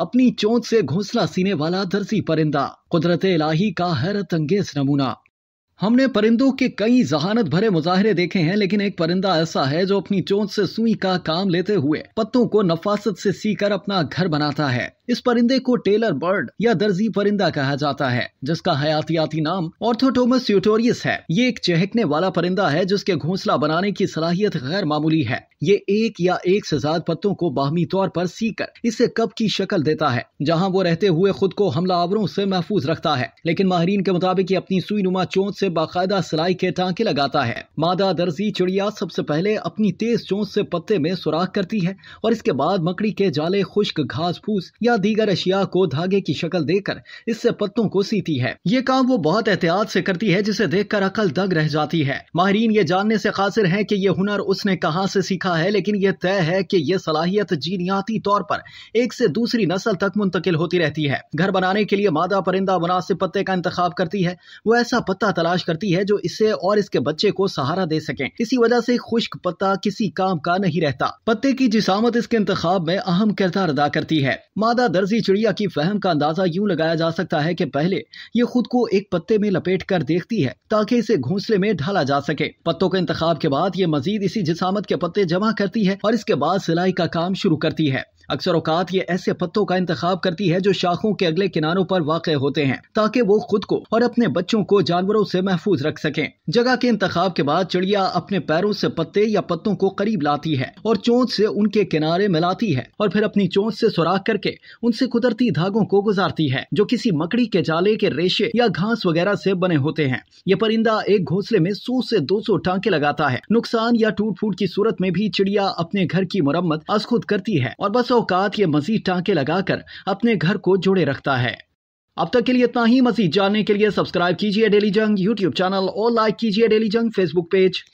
अपनी चोंच से घोंसला सीने वाला दर्जी परिंदा कुदरत इलाही का हैरत अंगेज नमूना हमने परिंदों के कई जहानत भरे मुजाहरे देखे हैं लेकिन एक परिंदा ऐसा है जो अपनी चोंच से सुई का काम लेते हुए पत्तों को नफासत से सीकर अपना घर बनाता है इस परिंदे को टेलर बर्ड या दर्जी परिंदा कहा जाता है जिसका हयातियाती नाम ऑर्थोटोमस यूटोरियस है ये एक चहकने वाला परिंदा है जिसके घोंसला बनाने की सलाहियत गैर मामूली है ये एक या एक से ज्यादा पत्तों को बाहमी तौर पर सी कर इसे कप की शक्ल देता है जहाँ वो रहते हुए खुद को हमला आवरों से महफूज रखता है लेकिन माहरीन के मुताबिक ये अपनी सुई नुमा चोंच से बाकायदा सिलाई के टांके लगाता है मादा दर्जी चिड़िया सबसे पहले अपनी तेज चोंच से पत्ते में सुराख करती है और इसके बाद मकड़ी के जाले खुश्क घास फूस या दीगर अशिया को धागे की शक्ल देकर इससे पत्तों को सीती है ये काम वो बहुत एहतियात से करती है जिसे देख कर अकल दग रह जाती है माहरीन ये जानने से खासिर है की ये हुनर उसने कहा से सीखा है लेकिन ये तय है की ये सलाहियत जीनियाती तौर पर एक से दूसरी नस्ल तक मुंतकिल होती रहती है घर बनाने के लिए मादा परिंदा मुनासिब पत्ते का इंतखब करती है वो ऐसा पत्ता तलाश करती है जो इसे और इसके बच्चे को सहारा दे सके इसी वजह से खुश्क पत्ता किसी काम का नहीं रहता पत्ते की जिसामत इसके इंतखब में अहम किरदार अदा करती है मादा दर्जी चिड़िया की फहम का अंदाजा यूं लगाया जा सकता है कि पहले ये खुद को एक पत्ते में लपेट कर देखती है ताकि इसे घोंसले में ढाला जा सके पत्तों के इंतखाब के बाद ये मजीद इसी जिसामत के पत्ते जमा करती है और इसके बाद सिलाई का काम शुरू करती है अक्सर औकात ये ऐसे पत्तों का इंतखाब करती है जो शाखों के अगले किनारों पर वाक़ होते हैं ताकि वो खुद को और अपने बच्चों को जानवरों से महफूज रख सकें जगह के इंतखब के बाद चिड़िया अपने पैरों से पत्ते या पत्तों को करीब लाती है और चोंच से उनके किनारे मिलाती है और फिर अपनी चोंच से सुराख करके उनसे कुदरती धागों को गुजारती है जो किसी मकड़ी के जाले के रेशे या घास वगैरह से बने होते हैं ये परिंदा एक घोंसले में सौ से दो सौ टांके लगाता है नुकसान या टूट फूट की सूरत में भी चिड़िया अपने घर की मरम्मत अस खुद करती है और बस औकात ये मजीद टांके लगाकर अपने घर को जोड़े रखता है अब तक के लिए इतना ही मजीद जानने के लिए सब्सक्राइब कीजिए डेली जंग यूट्यूब चैनल और लाइक कीजिए डेली जंग फेसबुक पेज